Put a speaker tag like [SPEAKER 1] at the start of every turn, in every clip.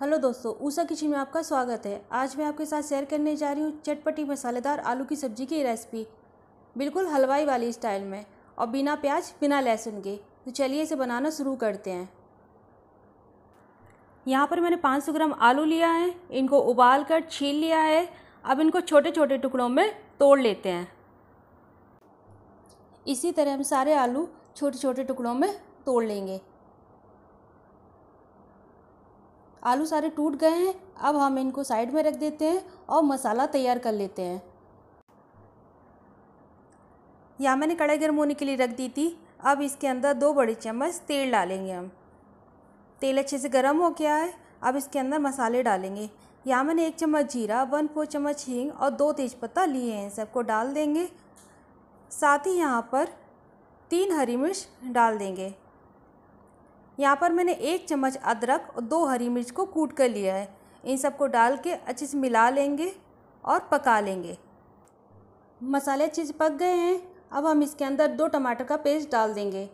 [SPEAKER 1] hello दोस्तों Usha kitchen में आपका स्वागत है आज मैं आपके साथ शेयर करने जा रही हूँ चटपटी मसालेदार आलू की सब्जी की रेसिपी बिल्कुल हलवाई वाली स्टाइल में और बिना प्याज बिना लहसुन के तो चलिए इसे बनाना शुरू करते हैं यहाँ पर मैंने 500 ग्राम आलू लिया है इनको उबाल कर छील लिया है अब इनको छोटे छोटे टुकड़ों में तोड़ लेते हैं इसी तरह हम सारे आलू छोटे छोटे टुकड़ों में तोड़ लेंगे आलू सारे टूट गए हैं अब हम इनको साइड में रख देते हैं और मसाला तैयार कर लेते हैं यहाँ मैंने कढ़ाई गर्म होने के लिए रख दी थी अब इसके अंदर दो बड़े चम्मच तेल डालेंगे हम तेल अच्छे से गर्म हो गया है अब इसके अंदर मसाले डालेंगे यहाँ मैंने एक चम्मच जीरा वन फोर चम्मच हींग और दो तेज़पत्ता लिए हैं सबको डाल देंगे साथ ही यहाँ पर तीन हरी मिर्च डाल देंगे यहाँ पर मैंने एक चम्मच अदरक और दो हरी मिर्च को कूट कर लिया है इन सबको डाल के अच्छे से मिला लेंगे और पका लेंगे मसाले अच्छे से पक गए हैं अब हम इसके अंदर दो टमाटर का पेस्ट डाल देंगे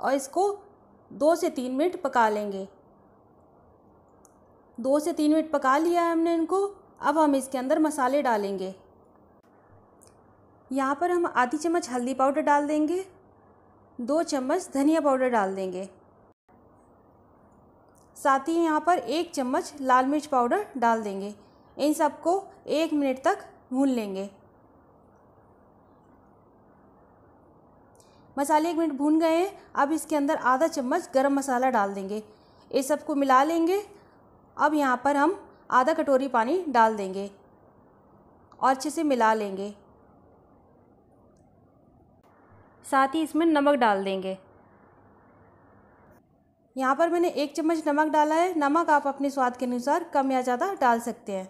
[SPEAKER 1] और इसको दो से तीन मिनट पका लेंगे दो से तीन मिनट पका लिया है हमने इनको अब हम इसके अंदर मसाले डालेंगे यहाँ पर हम आधी चम्मच हल्दी पाउडर डाल देंगे दो चम्मच धनिया पाउडर डाल देंगे साथ ही यहाँ पर एक चम्मच लाल मिर्च पाउडर डाल देंगे इन सबको एक मिनट तक भून लेंगे मसाले एक मिनट भून गए हैं अब इसके अंदर आधा चम्मच गरम मसाला डाल देंगे ये सबको मिला लेंगे अब यहाँ पर हम आधा कटोरी पानी डाल देंगे और अच्छे से मिला लेंगे साथ ही इसमें नमक डाल देंगे यहाँ पर मैंने एक चम्मच नमक डाला है नमक आप अपने स्वाद के अनुसार कम या ज़्यादा डाल सकते हैं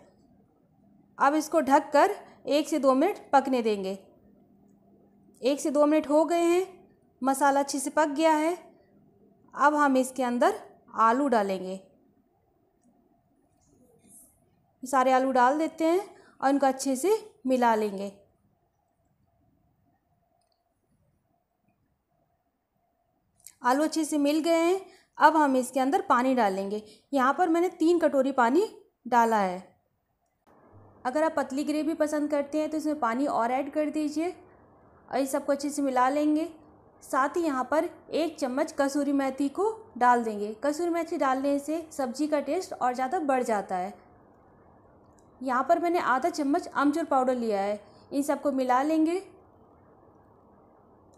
[SPEAKER 1] अब इसको ढक कर एक से दो मिनट पकने देंगे एक से दो मिनट हो गए हैं मसाला अच्छे से पक गया है अब हम इसके अंदर आलू डालेंगे सारे आलू डाल देते हैं और इनको अच्छे से मिला लेंगे आलू अच्छे से मिल गए हैं अब हम इसके अंदर पानी डालेंगे यहाँ पर मैंने तीन कटोरी पानी डाला है अगर आप पतली ग्रेवी पसंद करते हैं तो इसमें पानी और ऐड कर दीजिए और इस सबको अच्छे से मिला लेंगे साथ ही यहाँ पर एक चम्मच कसूरी मेथी को डाल देंगे कसूरी मेथी डालने से सब्जी का टेस्ट और ज़्यादा बढ़ जाता है यहाँ पर मैंने आधा चम्मच आमचूर पाउडर लिया है इन सबको मिला लेंगे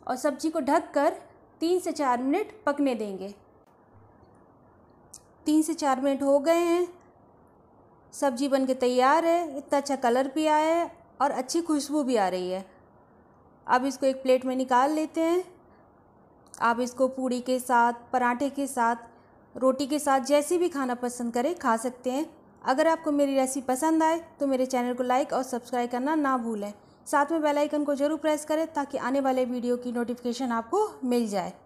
[SPEAKER 1] और सब्जी को ढककर तीन से चार मिनट पकने देंगे तीन से चार मिनट हो गए हैं सब्जी बन के तैयार है इतना अच्छा कलर भी आया है और अच्छी खुशबू भी आ रही है अब इसको एक प्लेट में निकाल लेते हैं आप इसको पूड़ी के साथ पराठे के साथ रोटी के साथ जैसे भी खाना पसंद करें खा सकते हैं अगर आपको मेरी रेसिपी पसंद आए तो मेरे चैनल को लाइक और सब्सक्राइब करना ना भूलें साथ में बेल आइकन को ज़रूर प्रेस करें ताकि आने वाले वीडियो की नोटिफिकेशन आपको मिल जाए